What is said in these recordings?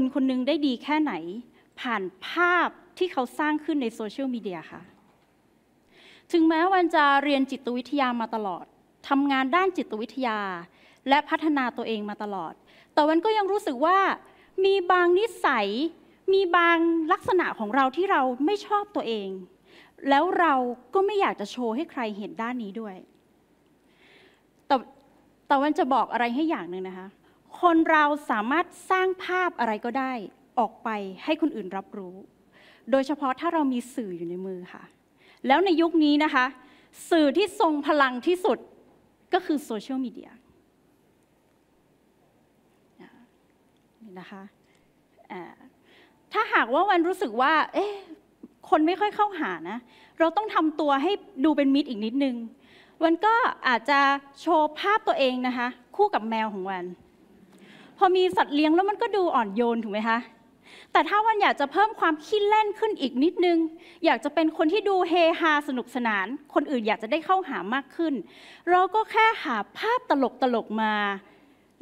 คนคนนึงได้ดีแค่ไหน ผ่านภาพที่เขาสร้างขึ้นในโซเชียลมีเดียค่ะ ถึงแม้วันจะเรียนจิตวิทยามาตลอดทำงานด้านจิตวิทยา และพัฒนาตัวเองมาตลอด แต่วันก็ยังรู้สึกว่า มีบางนิสัย มีบางลักษณะของเราที่เราไม่ชอบตัวเอง แล้วเราก็ไม่อยากจะโชว์ให้ใครเห็นด้านนี้ด้วยแต่แต่วันจะบอกอะไรให้อย่างหนึ่งนะคะคนเราสามารถสร้างภาพอะไรก็ได้ออกไปให้คนอื่นรับรู้ โดยเฉพาะถ้าเรามีสื่ออยู่ในมือค่ะ แล้วในยุคนี้นะคะ สื่อที่ทรงพลังที่สุดก็คือโซเชียลมีเดียนี่นะคะถ้าหากว่าวันรู้สึกว่าเอ๊ะคนไม่ค่อยเข้าหานะ เราต้องทำตัวให้ดูเป็นมิตรอีกนิดนึง วันก็อาจจะโชว์ภาพตัวเองนะคะคู่กับแมวของวันพอมีสัตว์เลี้ยงแล้วมันก็ดูอ่อนโยนถูกไหมคะ แต่ถ้าวันอยากจะเพิ่มความขี้เล่นขึ้นอีกนิดนึง อยากจะเป็นคนที่ดูเฮฮาสนุกสนาน คนอื่นอยากจะได้เข้าหามากขึ้น เราก็แค่หาภาพตลกตลกมา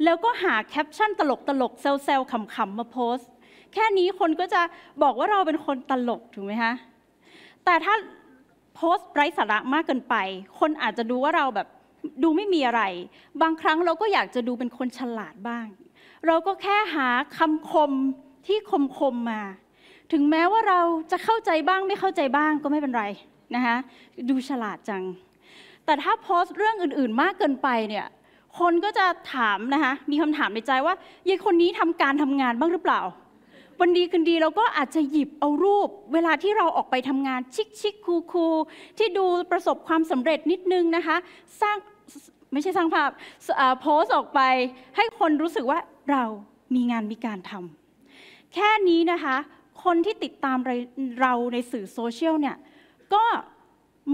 แล้วก็หาแคปชั่นตลกตลกเซลล์ขำมาโพสต์ แค่นี้คนก็จะบอกว่าเราเป็นคนตลกถูกไหมคะ แต่ถ้าโพสต์ไร้สาระมากเกินไป คนอาจจะดูว่าเราแบบดูไม่มีอะไร บางครั้งเราก็อยากจะดูเป็นคนฉลาดบ้างเราก็แค่หาคำคมที่คมคมมา ถึงแม้ว่าเราจะเข้าใจบ้างไม่เข้าใจบ้างก็ไม่เป็นไรนะคะดูฉลาดจัง แต่ถ้าโพสต์เรื่องอื่นๆ มากเกินไปเนี่ยคนก็จะถามนะคะมีคำถามในใจว่ายายคนนี้ทำการทำงานบ้างหรือเปล่า วันดีคืนดีเราก็อาจจะหยิบเอารูปเวลาที่เราออกไปทำงานชิคชิคคูคูที่ดูประสบความสำเร็จนิดนึงนะคะสร้างไม่ใช่สร้างภาพโพสออกไปให้คนรู้สึกว่าเรามีงานมีการทำแค่นี้นะคะ คนที่ติดตามเราในสื่อโซเชียลเนี่ยก็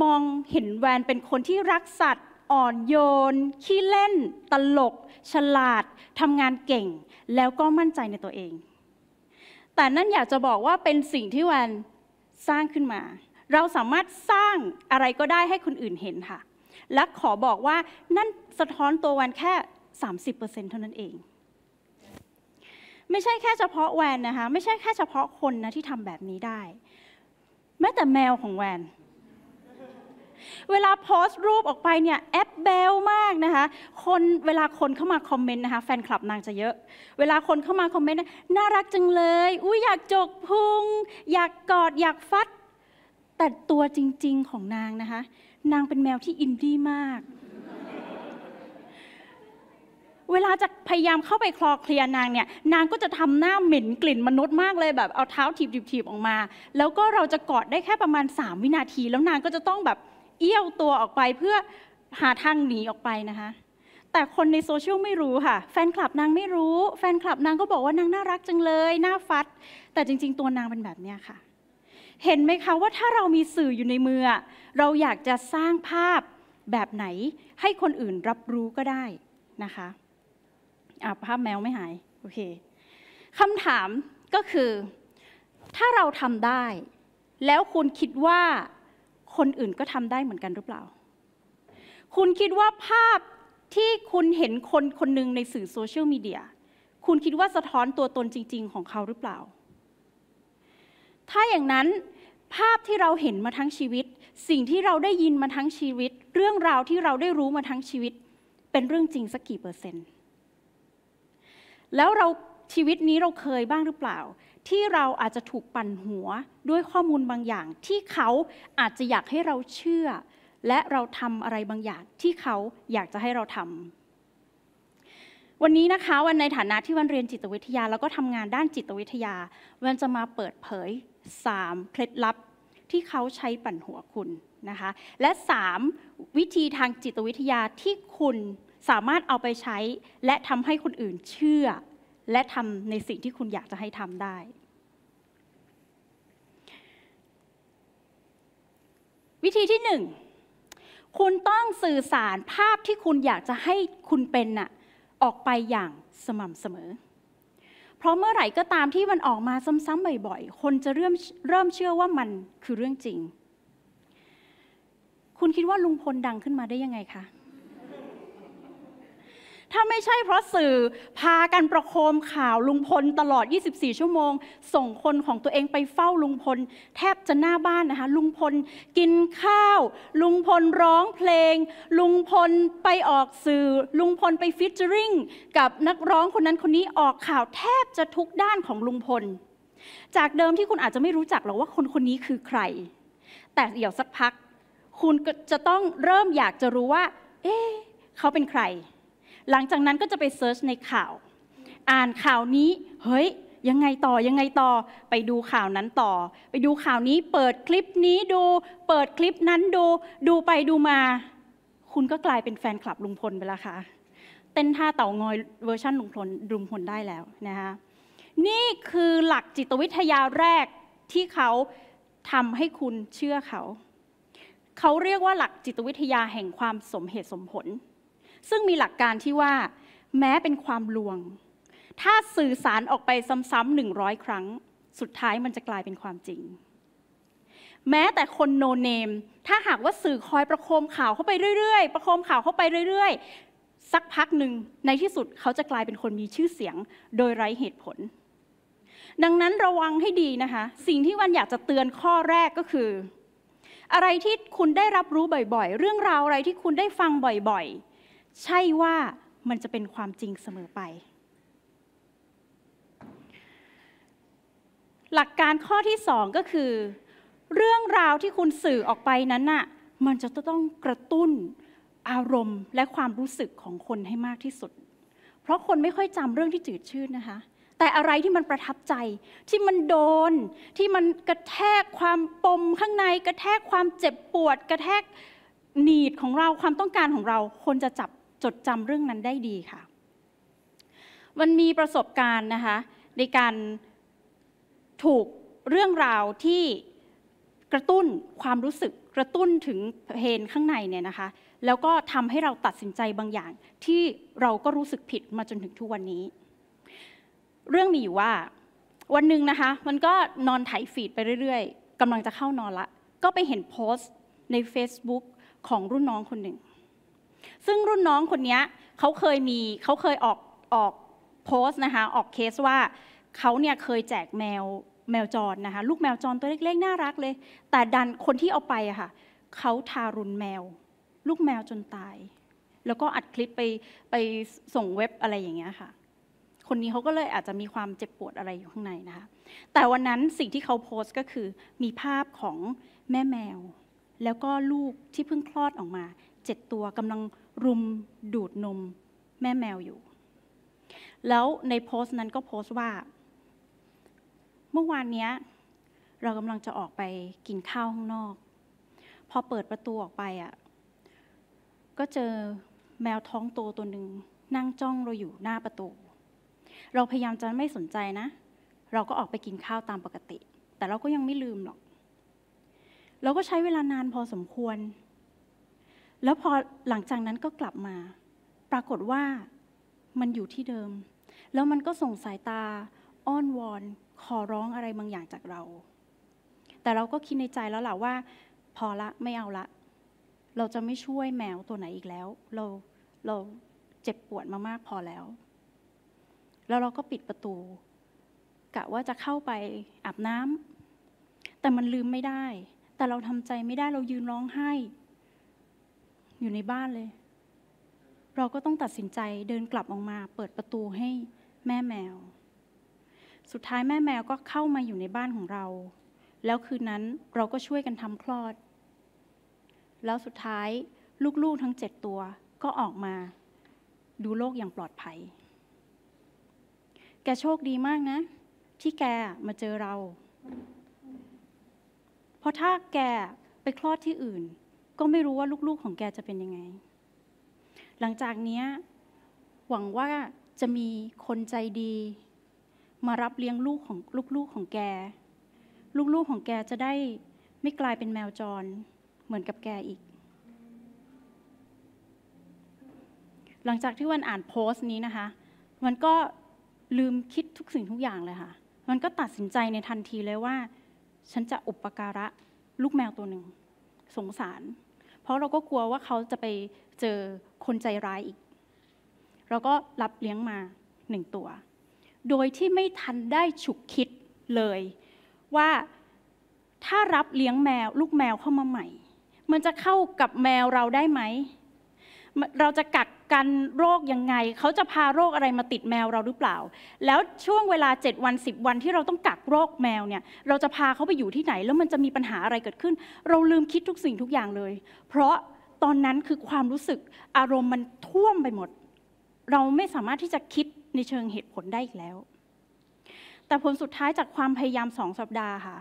มองเห็นแวนเป็นคนที่รักสัตว์อ่อนโยนขี้เล่น ตลก ฉลาดทำงานเก่ง แล้วก็มั่นใจในตัวเอง แต่นั่นอยากจะบอกว่าเป็นสิ่งที่แวนสร้างขึ้นมา เราสามารถสร้างอะไรก็ได้ให้คนอื่นเห็นค่ะและขอบอกว่านั่นสะท้อนตัวแวนแค่30%เท่านั้นเองไม่ใช่แค่เฉพาะแวนนะคะไม่ใช่แค่เฉพาะคนนะที่ทำแบบนี้ได้ แม้แต่แมวของแวนเวลาโพสต์รูปออกไปเนี่ยแอปเบลมากนะคะคนเวลาคนเข้ามาคอมเมนต์นะคะแฟนคลับนางจะเยอะ เวลาคนเข้ามาคอมเมนต์น่ารักจังเลยอุ้ยอยากจกพุงอยากกอดอยากฟัดแต่ตัวจริงๆของนางนะคะนางเป็นแมวที่อินดี้มาก เวลาจะพยายามเข้าไปคลอเคลียนางเนี่ยนางก็จะทำหน้าเหม็นกลิ่นมนุษย์มากเลยแบบเอาเท้าถีบๆออกมา แล้วก็เราจะกอดได้แค่ประมาณ 3 วินาที แล้วนางก็จะต้องแบบเอี้ยวตัวออกไปเพื่อหาทางหนีออกไปนะคะ แต่คนในโซเชียลไม่รู้ค่ะ แฟนคลับนางไม่รู้ แฟนคลับนางก็บอกว่านางน่ารักจังเลยน่าฟัด แต่จริง ๆ ตัวนางเป็นแบบนี้ค่ะเห็นไหมคะว่าถ้าเรามีสื่ออยู่ในมือ เราอยากจะสร้างภาพแบบไหนให้คนอื่นรับรู้ก็ได้นะคะอ่ภาพแมวไม่หายโอเคคำถามก็คือ ถ้าเราทำได้ แล้วคุณคิดว่าคนอื่นก็ทำได้เหมือนกันหรือเปล่า คุณคิดว่าภาพที่คุณเห็นคนคนหนึ่งในสื่อโซเชียลมีเดียคุณคิดว่าสะท้อนตัวตนจริง ๆ ของเขาหรือเปล่า ถ้าอย่างนั้นภาพที่เราเห็นมาทั้งชีวิต สิ่งที่เราได้ยินมาทั้งชีวิต เรื่องราวที่เราได้รู้มาทั้งชีวิตเป็นเรื่องจริงสักกี่เปอร์เซ็นต์แล้วเราชีวิตนี้เราเคยบ้างหรือเปล่า ที่เราอาจจะถูกปั่นหัวด้วยข้อมูลบางอย่างที่เขาอาจจะอยากให้เราเชื่อ และเราทำอะไรบางอย่างที่เขาอยากจะให้เราทำวันนี้นะคะ วันในฐานะที่วันเรียนจิตวิทยาแล้วก็ทำงานด้านจิตวิทยาวันจะมาเปิดเผย3เคล็ดลับที่เขาใช้ปั่นหัวคุณนะคะและ3วิธีทางจิตวิทยาที่คุณสามารถเอาไปใช้ และทำให้คนอื่นเชื่อ และทำในสิ่งที่คุณอยากจะให้ทำได้ วิธีที่หนึ่งคุณต้องสื่อสารภาพที่คุณอยากจะให้คุณเป็นน่ะออกไปอย่างสม่ำเสมอเพราะเมื่อไหร่ก็ตามที่มันออกมาซ้ำๆบ่อยๆ คนจะเริ่มเริ่มเชื่อว่ามันคือเรื่องจริง คุณคิดว่าลุงพลดังขึ้นมาได้ยังไงคะถ้าไม่ใช่เพราะสื่อพากันประโคมข่าวลุงพลตลอด 24 ชั่วโมง ส่งคนของตัวเองไปเฝ้าลุงพล แทบจะหน้าบ้านนะคะลุงพลกินข้าว ลุงพลร้องเพลง ลุงพลไปออกสื่อ ลุงพลไปฟิชเจอริงกับนักร้องคนนั้นคนนี้ออกข่าวแทบจะทุกด้านของลุงพล จากเดิมที่คุณอาจจะไม่รู้จักหรอกว่าคนคนนี้คือใคร แต่เดี๋ยวสักพัก คุณจะต้องเริ่มอยากจะรู้ว่า เอ๊ เขาเป็นใครหลังจากนั้นก็จะไปเซิร์ชในข่าว อ่านข่าวนี้ เฮ้ย ยังไงต่อยังไงต่อ ไปดูข่าวนั้นต่อ ไปดูข่าวนี้ เปิดคลิปนี้ดู เปิดคลิปนั้นดู ดูไปดูมา คุณก็กลายเป็นแฟนคลับลุงพลไปแล้วค่ะเต้นท่าเต่างอยเวอร์ชันลุงพลลุงพลได้แล้วนะคะนี่คือหลักจิตวิทยาแรกที่เขาทำให้คุณเชื่อเขา เขาเรียกว่าหลักจิตวิทยาแห่งความสมเหตุสมผลซึ่งมีหลักการที่ว่าแม้เป็นความลวง ถ้าสื่อสารออกไปซ้ำๆหนึ่งร้อยครั้ง สุดท้ายมันจะกลายเป็นความจริง แม้แต่คนโนเนม ถ้าหากว่าสื่อคอยประโคมข่าวเข้าไปเรื่อยๆ ประโคมข่าวเข้าไปเรื่อยๆ สักพักหนึ่งในที่สุดเขาจะกลายเป็นคนมีชื่อเสียงโดยไร้เหตุผล ดังนั้นระวังให้ดีนะคะ สิ่งที่วันอยากจะเตือนข้อแรกก็คือ อะไรที่คุณได้รับรู้บ่อยๆ เรื่องราวอะไรที่คุณได้ฟังบ่อยใช่ว่ามันจะเป็นความจริงเสมอไป หลักการข้อที่สองก็คือ เรื่องราวที่คุณสื่อออกไปนั้นน่ะมันจะต้องกระตุ้นอารมณ์และความรู้สึกของคนให้มากที่สุด เพราะคนไม่ค่อยจำเรื่องที่จืดชืดนะคะแต่อะไรที่มันประทับใจที่มันโดนที่มันกระแทกความปมข้างในกระแทกความเจ็บปวด กระแทกหนีดของเราความต้องการของเราคนจะจับจดจำเรื่องนั้นได้ดีค่ะ มันมีประสบการณ์นะคะในการถูกเรื่องราวที่กระตุ้นความรู้สึกกระตุ้นถึงเพนข้างในเนี่ยนะคะ แล้วก็ทำให้เราตัดสินใจบางอย่าง ที่เราก็รู้สึกผิดมาจนถึงทุกวันนี้ เรื่องมีอยู่ว่าวันหนึ่งนะคะมันก็นอนไถฟีดไปเรื่อย ๆกำลังจะเข้านอนละ ก็ไปเห็นโพสต์ใน Facebook ของรุ่นน้องคนหนึ่งซึ่งรุ่นน้องคนนี้เขาเคยมีเขาเคยออกออกโพสต์นะคะออกเคสว่าเขาเนี่ยเคยแจกแมวแมวจรนะคะลูกแมวจรตัวเล็ก ๆน่ารักเลย แต่ดันคนที่เอาไปอะค่ะเขาทารุณแมว ลูกแมวจนตาย แล้วก็อัดคลิปไปไปส่งเว็บอะไรอย่างเงี้ยค่ะคนนี้เขาก็เลยอาจจะมีความเจ็บปวดอะไรอยู่ข้างในนะคะแต่วันนั้นสิ่งที่เขาโพสต์ก็คือมีภาพของแม่แมว แล้วก็ลูกที่เพิ่งคลอดออกมาเจ็ดตัวกำลังรุมดูดนมแม่แมวอยู่ แล้วในโพสต์นั้นก็โพสต์ว่า เมื่อวานนี้เรากำลังจะออกไปกินข้าวข้างนอก พอเปิดประตูออกไปอะ่ะก็เจอแมวท้องโตตัวหนึ่งนั่งจ้องเราอยู่หน้าประตู เราพยายามจะไม่สนใจนะ เราก็ออกไปกินข้าวตามปกติ แต่เราก็ยังไม่ลืมหรอก เราก็ใช้เวลานานพอสมควรแล้วพอหลังจากนั้นก็กลับมา ปรากฏว่ามันอยู่ที่เดิม แล้วมันก็ส่งสายตาอ้อนวอนขอร้องอะไรบางอย่างจากเรา แต่เราก็คิดในใจแล้วหละว่า พอละไม่เอาละ เราจะไม่ช่วยแมวตัวไหนอีกแล้ว เราเราเจ็บปวดมามากพอแล้ว แล้วเราก็ปิดประตู กะว่าจะเข้าไปอาบน้ำแต่มันลืมไม่ได้ แต่เราทำใจไม่ได้เรายืนร้องไห้อยู่ในบ้านเลยเราก็ต้องตัดสินใจเดินกลับออกมาเปิดประตูให้แม่แมว สุดท้ายแม่แมวก็เข้ามาอยู่ในบ้านของเรา แล้วคืนนั้นเราก็ช่วยกันทำคลอด แล้วสุดท้ายลูกๆทั้งเจ็ดตัวก็ออกมาดูโลกอย่างปลอดภัย แกโชคดีมากนะ ที่แกมาเจอเราเพราะถ้าแกไปคลอดที่อื่นก็ไม่รู้ว่าลูกๆของแกจะเป็นยังไง หลังจากนี้หวังว่าจะมีคนใจดี มารับเลี้ยงลูกของลูกๆของแก ลูกๆของแกจะได้ไม่กลายเป็นแมวจรเหมือนกับแกอีก หลังจากที่วันอ่านโพสต์นี้นะคะ มันก็ลืมคิดทุกสิ่งทุกอย่างเลยค่ะ มันก็ตัดสินใจในทันทีเลยว่า ฉันจะอุปการะลูกแมวตัวหนึ่งสงสารเพราะเราก็กลัวว่าเขาจะไปเจอคนใจร้ายอีก เราก็รับเลี้ยงมาหนึ่งตัว โดยที่ไม่ทันได้ฉุกคิดเลยว่าถ้ารับเลี้ยงแมวลูกแมวเข้ามาใหม่ มันจะเข้ากับแมวเราได้ไหม เราจะกักกันโรคยังไงเขาจะพาโรคอะไรมาติดแมวเราหรือเปล่า แล้วช่วงเวลา7วัน10 วันที่เราต้องกักโรคแมวเนี่ย เราจะพาเขาไปอยู่ที่ไหนแล้วมันจะมีปัญหาอะไรเกิดขึ้น เราลืมคิดทุกสิ่งทุกอย่างเลย เพราะตอนนั้นคือความรู้สึกอารมณ์มันท่วมไปหมด เราไม่สามารถที่จะคิดในเชิงเหตุผลได้อีกแล้ว แต่ผลสุดท้ายจากความพยายามสองสัปดาห์ค่ะ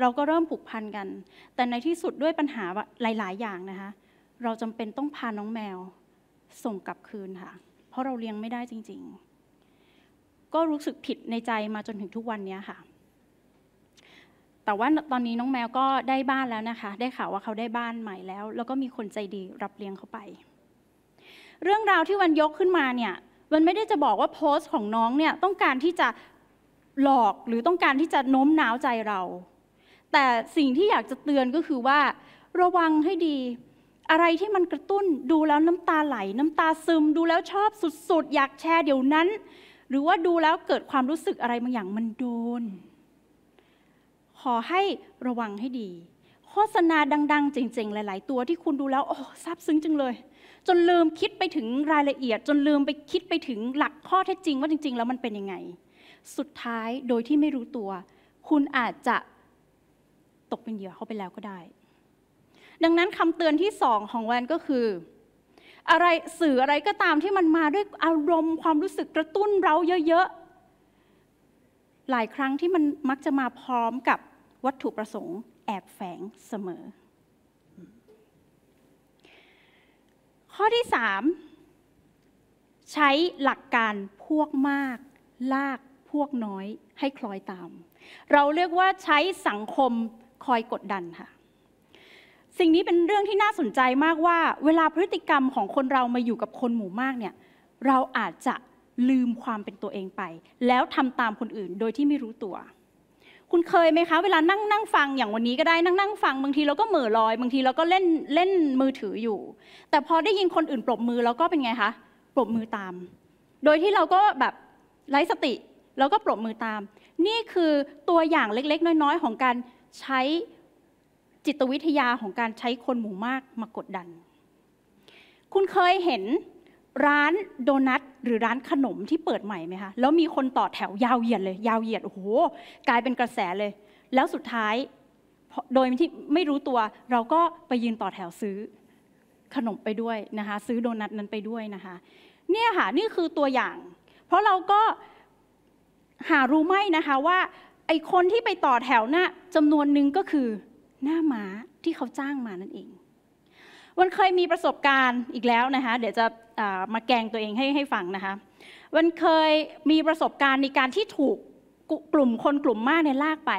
เราก็เริ่มผูกพันกัน แต่ในที่สุดด้วยปัญหาหลาย ๆอย่างนะคะ เราจำเป็นต้องพาน้องแมวส่งกลับคืนค่ะ เพราะเราเลี้ยงไม่ได้จริง ๆ ก็รู้สึกผิดในใจมาจนถึงทุกวันนี้ค่ะ แต่ว่าตอนนี้น้องแมวก็ได้บ้านแล้วนะคะ ได้ข่าวว่าเขาได้บ้านใหม่แล้ว แล้วก็มีคนใจดีรับเลี้ยงเขาไป เรื่องราวที่วันยกขึ้นมาเนี่ย มันไม่ได้จะบอกว่าโพสต์ของน้องเนี่ยต้องการที่จะหลอกหรือต้องการที่จะโน้มน้าวใจเรา แต่สิ่งที่อยากจะเตือนก็คือว่าระวังให้ดีอะไรที่มันกระตุ้นดูแล้วน้ำตาไหลน้ำตาซึมดูแล้วชอบสุดๆอยากแชร์เดี๋ยวนั้น หรือว่าดูแล้วเกิดความรู้สึกอะไรบางอย่างมันโดนขอให้ระวังให้ดี โฆษณาดังๆเจ๋งๆ หลาย ๆตัวที่คุณดูแล้วโอ้ซาบซึ้งจังเลย จนลืมคิดไปถึงรายละเอียด จนลืมไปคิดไปถึงหลักข้อเท็จจริง ว่าจริงๆแล้วมันเป็นยังไง สุดท้ายโดยที่ไม่รู้ตัว คุณอาจจะตกเป็นเหยื่อเขาไปแล้วก็ได้ดังนั้นคำเตือนที่สองของแวนก็คืออะไรสื่ออะไรก็ตามที่มันมาด้วยอารมณ์ความรู้สึกกระตุ้นเราเยอะๆหลายครั้งที่มันมักจะมาพร้อมกับวัตถุประสงค์ แอบแฝงเสมอ ข้อที่สามใช้หลักการพวกมาก ลากพวกน้อยให้คล้อยตาม เราเรียกว่าใช้สังคมคอยกดดันค่ะสิ่งนี้เป็นเรื่องที่น่าสนใจมากว่า เวลาพฤติกรรมของคนเรามาอยู่กับคนหมู่มากเนี่ยเราอาจจะลืมความเป็นตัวเองไป แล้วทำตามคนอื่นโดยที่ไม่รู้ตัว คุณเคยไหมคะ เวลานั่งนั่งฟังอย่างวันนี้ก็ได้นั่งนั่งฟัง บางทีเราก็เหม่อลอยบางทีเราก็เล่นเล่นมือถืออยู่ แต่พอได้ยินคนอื่นปรบมือเราก็เป็นไงคะปรบมือตาม โดยที่เราก็แบบไร้สติแล้วก็ปรบมือตาม นี่คือตัวอย่างเล็กๆ น้อย ๆ ของการใช้จิตวิทยาของการใช้คนหมู่มากมากดดัน คุณเคยเห็นร้านโดนัทหรือร้านขนมที่เปิดใหม่ไหมคะ แล้วมีคนต่อแถว ยาวเหยียดเลย ยาวเหยียดโอ้โห กลายเป็นกระแสเลย แล้วสุดท้ายโดยที่ไม่รู้ตัว เราก็ไปยืนต่อแถวซื้อขนมไปด้วยนะคะซื้อโดนัทนั้นไปด้วยนะคะ เนี่ยค่ะนี่คือตัวอย่าง เพราะเราก็หารู้ไม่นะคะว่าไอคนที่ไปต่อแถวนะ่ะจำนวนหนึ่งก็คือหน้าม้าที่เขาจ้างมานั่นเอง วันเคยมีประสบการณ์อีกแล้วนะคะ เดี๋ยวจะมาแกงตัวเองให้ให้ฟังนะคะ วันเคยมีประสบการณ์ในการที่ถูกกลุ่มคนกลุ่มมากในลากไป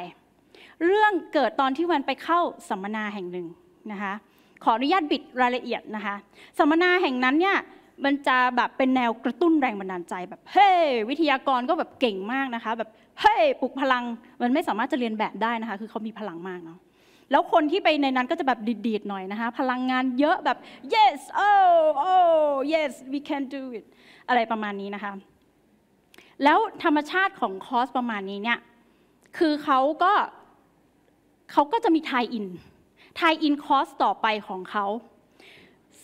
เรื่องเกิดตอนที่วันไปเข้าสัมมนาแห่งหนึ่งนะคะ ขออนุญาตบิดรายละเอียดนะคะ สัมมนาแห่งนั้นเนี่ย มันจะแบบเป็นแนวกระตุ้นแรงบันดาลใจแบบเฮ้ hey! วิทยากรก็แบบเก่งมากนะคะแบบเฮ้ hey! ปลุกพลังมันไม่สามารถจะเรียนแบบได้นะคะคือเขามีพลังมากเนาะแล้วคนที่ไปในนั้นก็จะแบบดีดๆหน่อยนะคะพลังงานเยอะแบบ yes oh oh yes we can do it อะไรประมาณนี้นะคะแล้วธรรมชาติของคอร์สประมาณนี้เนี่ยคือเขาก็เขาก็จะมีทายอินทายอินคอร์สต่อไปของเขา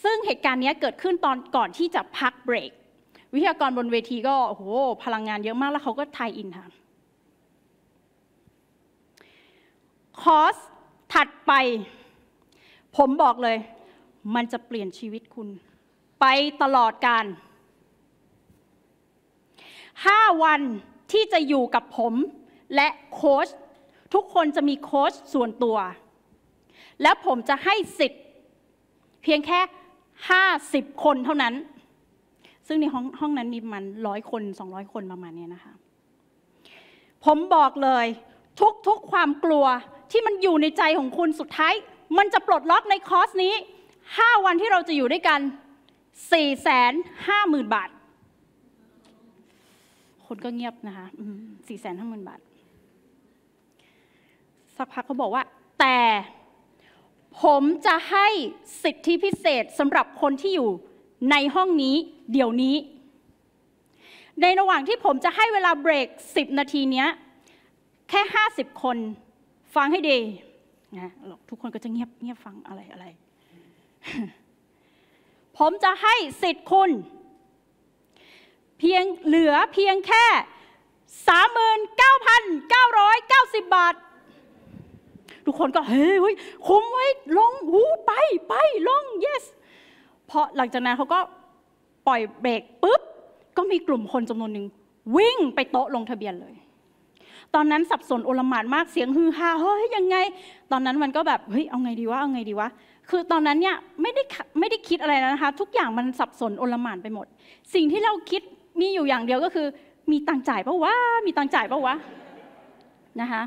ซึ่งเหตุการณ์นี้เกิดขึ้นตอนก่อนที่จะพักเบรกวิทยากรบนเวทีก็โอ้โหพลังงานเยอะมากแล้วเขาก็ทายอินค่ะคอร์สถัดไปผมบอกเลย มันจะเปลี่ยนชีวิตคุณ ไปตลอดการห้าวันที่จะอยู่กับผมและโค้ชทุกคนจะมีโค้ชส่วนตัว และผมจะให้สิทธิ์เพียงแค่ห้าสิบคนเท่านั้น ซึ่งในห้องห้องนั้นมีประมาณร้อยคนสองร้อยคนประมาณนี้นะคะผมบอกเลยทุกๆความกลัวที่มันอยู่ในใจของคุณสุดท้าย มันจะปลดล็อกในคอร์สนี้ 5 วันที่เราจะอยู่ด้วยกัน450,000บาท คนก็เงียบนะคะ450,000บาท สักพักเขาบอกว่า แต่ ผมจะให้สิทธิพิเศษสำหรับคนที่อยู่ในห้องนี้เดี๋ยวนี้ ในระหว่างที่ผมจะให้เวลาเบรก 10 นาทีเนี้ย แค่ 50 คนฟังให้ดีนะ ทุกคนก็จะเงียบเงียบฟังอะไรอะไร ผมจะให้สิทธิ์คุณเพียงเหลือเพียงแค่ 39,990 บาท ทุกคนก็เฮ้ยคุ้มไว้ลงหูไปไปลง yes เพราะหลังจากนั้นเขาก็ปล่อยเบรกปุ๊บ ก็มีกลุ่มคนจำนวนหนึ่ง วิ่งไปโต๊ะลงทะเบียนเลยตอนนั้นสับสนโอลหมานมากเสียงฮือฮาเฮ้ยยังไงตอนนั้นมันก็แบบเฮ้ยเอาไงดีวะเอาไงดีวะคือตอนนั้นเนี่ยไม่ได้ไม่ได้คิดอะไรแล้วนะคะ ทุกอย่างมันสับสนโอลหมานไปหมด สิ่งที่เราคิดมีอยู่อย่างเดียวก็คือ มีตังจ่ายปะวะมีตังจ่ายปะวะนะคะ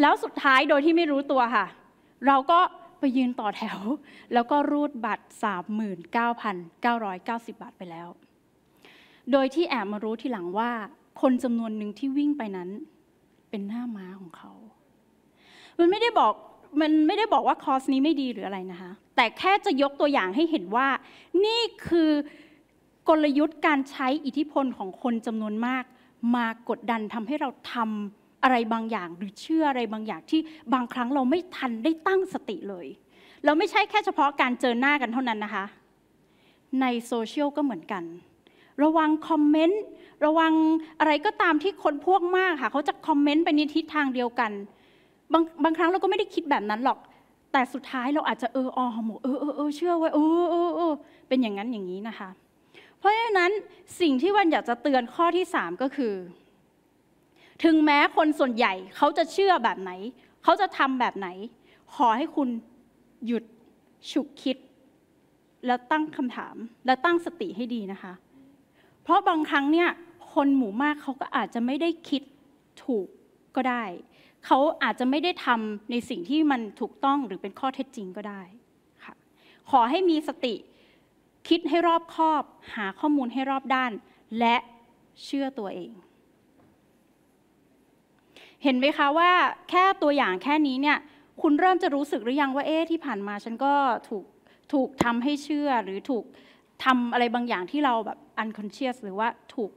แล้วสุดท้ายโดยที่ไม่รู้ตัวค่ะ เราก็ไปยืนต่อแถว แล้วก็รูดบัตร39,990บาทไปแล้ว โดยที่แอบมารู้ทีหลังว่า คนจำนวนหนึ่งที่วิ่งไปนั้นเป็นหน้าม้าของเขา มันไม่ได้บอก มันไม่ได้บอกว่าคอร์สนี้ไม่ดีหรืออะไรนะคะ แต่แค่จะยกตัวอย่างให้เห็นว่า นี่คือกลยุทธ์การใช้อิทธิพลของคนจำนวนมาก มากดดันทำให้เราทำอะไรบางอย่าง หรือเชื่ออะไรบางอย่างที่บางครั้งเราไม่ทันได้ตั้งสติเลย เราไม่ใช่แค่เฉพาะการเจอหน้ากันเท่านั้นนะคะ ในโซเชียลก็เหมือนกันระวังคอมเมนต์ระวังอะไรก็ตามที่คนพวกมากค่ะ เขาจะคอมเมนต์ไปในทิศทางเดียวกันบางบางครั้งเราก็ไม่ได้คิดแบบนั้นหรอก แต่สุดท้ายเราอาจจะเออออหมเออเออเออเชื่อไว้เออเออเออเป็นอย่างนั้นอย่างนี้นะคะ เพราะฉะนั้นสิ่งที่วันอยากจะเตือนข้อที่มก็คือถึงแม้คนส่วนใหญ่ เขาจะเชื่อแบบไหน เขาจะทำแบบไหนขอให้คุณหยุดฉุกคิด และตั้งคำถาม และตั้งสติให้ดีนะคะเพราะบางครั้งเนี่ยคนหมู่มากเขาก็อาจจะไม่ได้คิดถูกก็ได้เขาอาจจะไม่ได้ทำในสิ่งที่มันถูกต้องหรือเป็นข้อเท็จจริงก็ได้ค่ะขอให้มีสติ คิดให้รอบคอบหาข้อมูลให้รอบด้าน และเชื่อตัวเอง เห็นไหมคะว่าแค่ตัวอย่างแค่นี้เนี่ยคุณเริ่มจะรู้สึกหรือยังว่าเอ๊ะที่ผ่านมาฉันก็ถูกถูกทำให้เชื่อหรือถูกทำอะไรบางอย่างที่เราแบบ unconscious หรือว่าถูก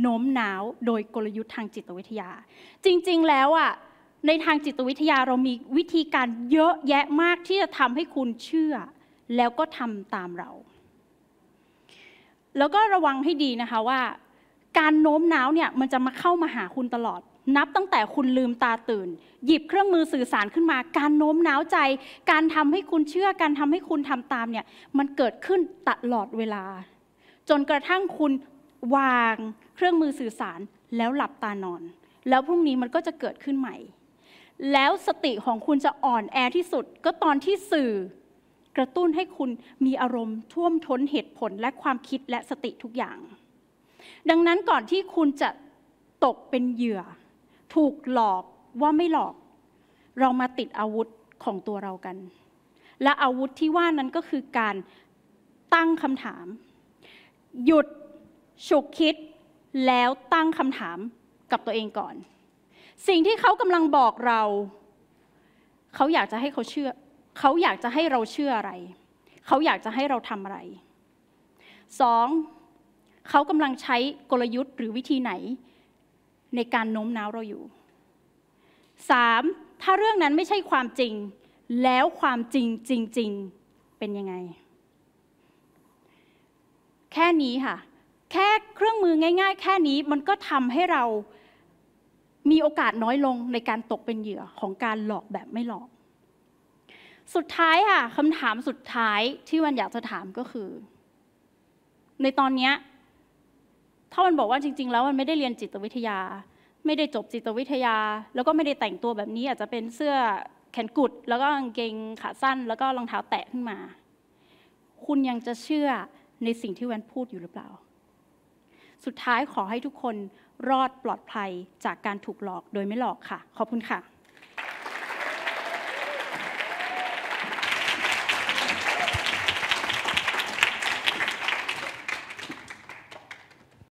โน้มน้าวโดยกลยุทธ์ทางจิตวิทยา จริงๆแล้วอ่ะในทางจิตวิทยาเรามีวิธีการเยอะแยะมากที่จะทำให้คุณเชื่อ แล้วก็ทำตามเรา แล้วก็ระวังให้ดีนะคะว่าการโน้มน้าวเนี่ยมันจะมาเข้ามาหาคุณตลอดนับตั้งแต่คุณลืมตาตื่น หยิบเครื่องมือสื่อสารขึ้นมา การโน้มน้าวใจ การทำให้คุณเชื่อการทำให้คุณทำตามเนี่ยมันเกิดขึ้นตลอดเวลา จนกระทั่งคุณวางเครื่องมือสื่อสารแล้วหลับตานอน แล้วพรุ่งนี้มันก็จะเกิดขึ้นใหม่ แล้วสติของคุณจะอ่อนแอที่สุดก็ตอนที่สื่อ กระตุ้นให้คุณมีอารมณ์ท่วมท้นเหตุผลและความคิดและสติทุกอย่าง ดังนั้นก่อนที่คุณจะตกเป็นเหยื่อถูกหลอกว่าไม่หลอกเรามาติดอาวุธของตัวเรากัน และอาวุธที่ว่านั้นก็คือการตั้งคำถาม หยุดฉุกคิดแล้วตั้งคำถามกับตัวเองก่อน สิ่งที่เขากำลังบอกเราเขาอยากจะให้เขาเชื่อเขาอยากจะให้เราเชื่ออะไรเขาอยากจะให้เราทำอะไรสองเขากำลังใช้กลยุทธ์หรือวิธีไหนในการโน้มน้าวเราอยู่ 3. ถ้าเรื่องนั้นไม่ใช่ความจริงแล้วความจริงจริง ๆเป็นยังไง แค่นี้ค่ะ แค่เครื่องมือง่าย ๆ แค่นี้มันก็ทำให้เรามีโอกาสน้อยลงในการตกเป็นเหยื่อของการหลอกแบบไม่หลอก สุดท้ายค่ะคำถามสุดท้ายที่วันอยากจะถามก็คือ ในตอนนี้ถ้ามันบอกว่าจริง ๆแล้วมันไม่ได้เรียนจิตวิทยา ไม่ได้จบจิตวิทยา แล้วก็ไม่ได้แต่งตัวแบบนี้ อาจจะเป็นเสื้อแขนกุด แล้วก็กางเกงขาสั้น แล้วก็รองเท้าแตะขึ้นมา คุณยังจะเชื่อในสิ่งที่แวนพูดอยู่หรือเปล่า สุดท้ายขอให้ทุกคนรอดปลอดภัยจากการถูกหลอกโดยไม่หลอกค่ะ ขอบคุณค่ะ